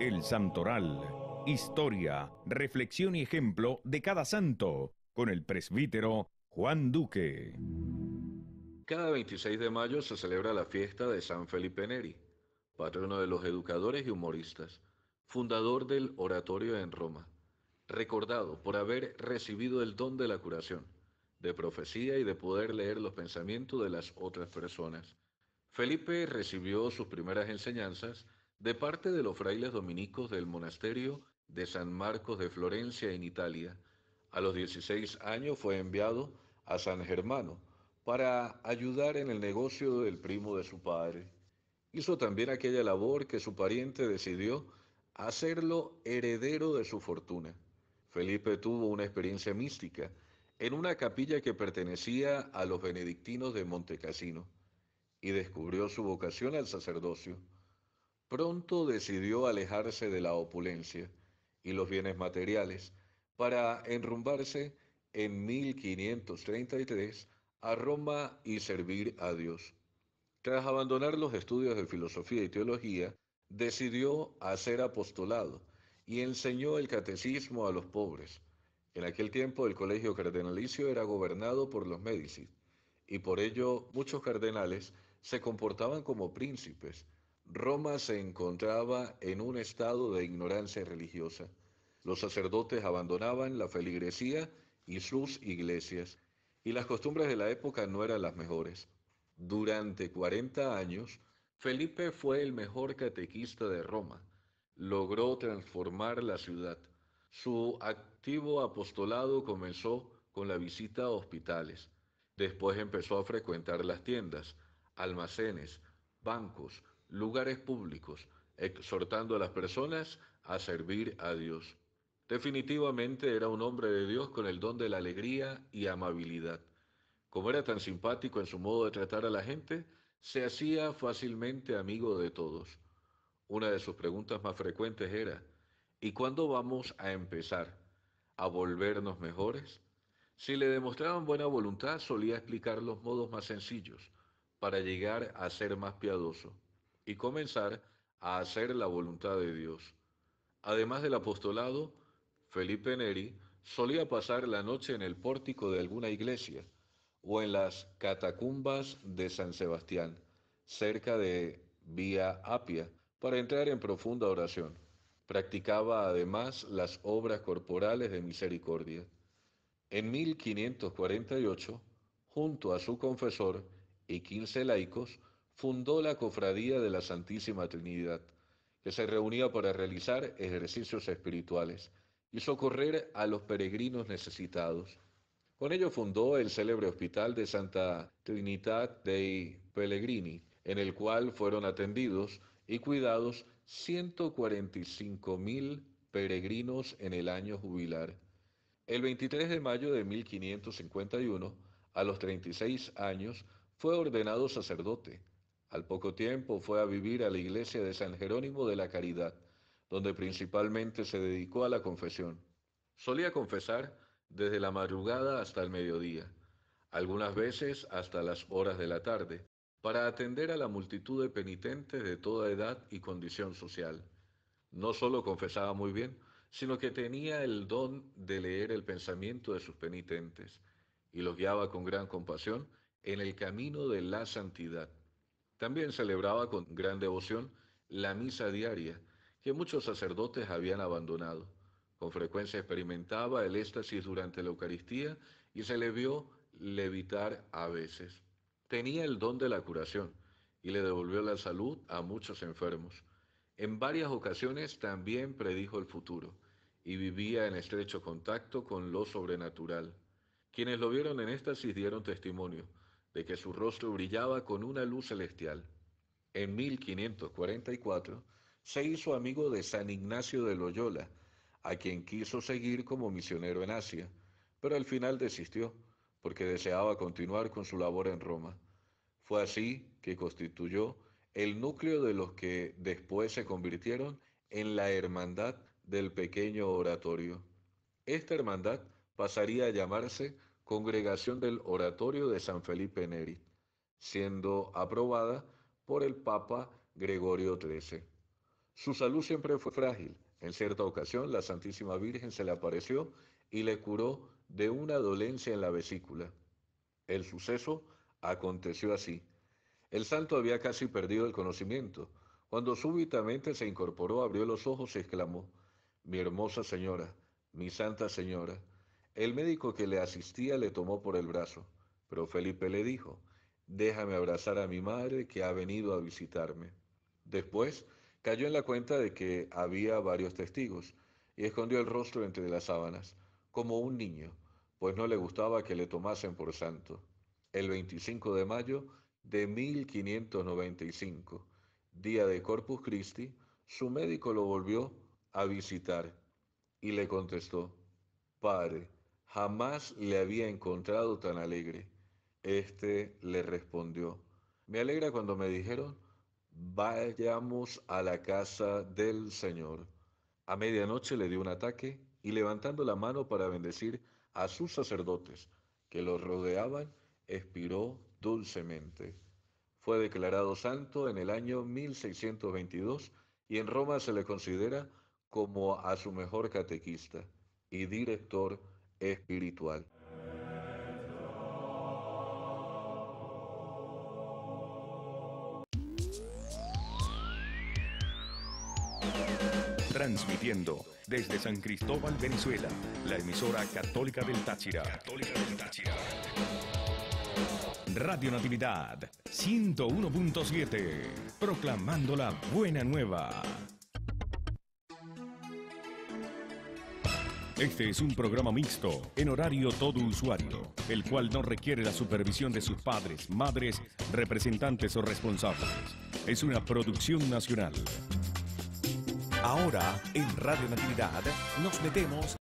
El Santoral. Historia, reflexión y ejemplo de cada santo, con el presbítero Juan Duque. Cada 26 de mayo se celebra la fiesta de San Felipe Neri, patrono de los educadores y humoristas, fundador del oratorio en Roma, recordado por haber recibido el don de la curación, de profecía y de poder leer los pensamientos de las otras personas. Felipe recibió sus primeras enseñanzas de parte de los frailes dominicos del monasterio de San Marcos de Florencia en Italia. A los 16 años fue enviado a San Germano para ayudar en el negocio del primo de su padre. Hizo también aquella labor que su pariente decidió hacerlo heredero de su fortuna. Felipe tuvo una experiencia mística en una capilla que pertenecía a los benedictinos de Montecassino y descubrió su vocación al sacerdocio pronto decidió alejarse de la opulencia y los bienes materiales para enrumbarse en 1533 a Roma y servir a Dios. Tras abandonar los estudios de filosofía y teología, decidió hacer apostolado y enseñó el catecismo a los pobres. En aquel tiempo el colegio cardenalicio era gobernado por los Médicis y por ello muchos cardenales se comportaban como príncipes Roma se encontraba en un estado de ignorancia religiosa. Los sacerdotes abandonaban la feligresía y sus iglesias, y las costumbres de la época no eran las mejores. Durante 40 años, Felipe fue el mejor catequista de Roma. Logró transformar la ciudad. Su activo apostolado comenzó con la visita a hospitales. Después empezó a frecuentar las tiendas, almacenes, bancos, lugares públicos, exhortando a las personas a servir a Dios. Definitivamente era un hombre de Dios con el don de la alegría y amabilidad. Como era tan simpático en su modo de tratar a la gente, se hacía fácilmente amigo de todos. Una de sus preguntas más frecuentes era, ¿y cuándo vamos a empezar? ¿A volvernos mejores? Si le demostraban buena voluntad, solía explicar los modos más sencillos para llegar a ser más piadoso y comenzar a hacer la voluntad de Dios. Además del apostolado, Felipe Neri solía pasar la noche en el pórtico de alguna iglesia o en las catacumbas de San Sebastián, cerca de Vía Apia, para entrar en profunda oración. Practicaba además las obras corporales de misericordia. En 1548, junto a su confesor, y 15 laicos, fundó la Cofradía de la Santísima Trinidad, que se reunía para realizar ejercicios espirituales y socorrer a los peregrinos necesitados. Con ello fundó el célebre hospital de Santa Trinidad de Pellegrini, en el cual fueron atendidos y cuidados 145 mil peregrinos en el año jubilar. El 23 de mayo de 1551, a los 36 años, fue ordenado sacerdote. Al poco tiempo fue a vivir a la iglesia de San Jerónimo de la Caridad, donde principalmente se dedicó a la confesión. Solía confesar desde la madrugada hasta el mediodía, algunas veces hasta las horas de la tarde, para atender a la multitud de penitentes de toda edad y condición social. No solo confesaba muy bien, sino que tenía el don de leer el pensamiento de sus penitentes y los guiaba con gran compasión en el camino de la santidad. También celebraba con gran devoción la misa diaria, que muchos sacerdotes habían abandonado. Con frecuencia experimentaba el éxtasis durante la Eucaristía y se le vio levitar a veces. Tenía el don de la curación y le devolvió la salud a muchos enfermos. En varias ocasiones también predijo el futuro y vivía en estrecho contacto con lo sobrenatural. Quienes lo vieron en éxtasis dieron testimonio de que su rostro brillaba con una luz celestial. En 1544 se hizo amigo de San Ignacio de Loyola, a quien quiso seguir como misionero en Asia, pero al final desistió, porque deseaba continuar con su labor en Roma. Fue así que constituyó el núcleo de los que después se convirtieron en la Hermandad del Pequeño Oratorio. Esta hermandad pasaría a llamarse congregación del Oratorio de San Felipe Neri, siendo aprobada por el Papa Gregorio XIII. Su salud siempre fue frágil. En cierta ocasión, la Santísima Virgen se le apareció y le curó de una dolencia en la vesícula. El suceso aconteció así. El santo había casi perdido el conocimiento. Cuando súbitamente se incorporó, abrió los ojos y exclamó, Mi hermosa señora, mi santa señora, el médico que le asistía le tomó por el brazo, pero Felipe le dijo, déjame abrazar a mi madre que ha venido a visitarme. Después cayó en la cuenta de que había varios testigos y escondió el rostro entre las sábanas, como un niño, pues no le gustaba que le tomasen por santo. El 25 de mayo de 1595, día de Corpus Christi, su médico lo volvió a visitar y le contestó, Padre, Jamás le había encontrado tan alegre. Este le respondió, me alegra cuando me dijeron, vayamos a la casa del Señor. A medianoche le dio un ataque y levantando la mano para bendecir a sus sacerdotes que lo rodeaban, expiró dulcemente. Fue declarado santo en el año 1622 y en Roma se le considera como a su mejor catequista y director espiritual. Transmitiendo desde San Cristóbal, Venezuela, la emisora católica del Táchira. Católica del Táchira. Radio Natividad 101.7, proclamando la buena nueva. Este es un programa mixto, en horario todo usuario, el cual no requiere la supervisión de sus padres, madres, representantes o responsables. Es una producción nacional. Ahora, en Radio Natividad, nos metemos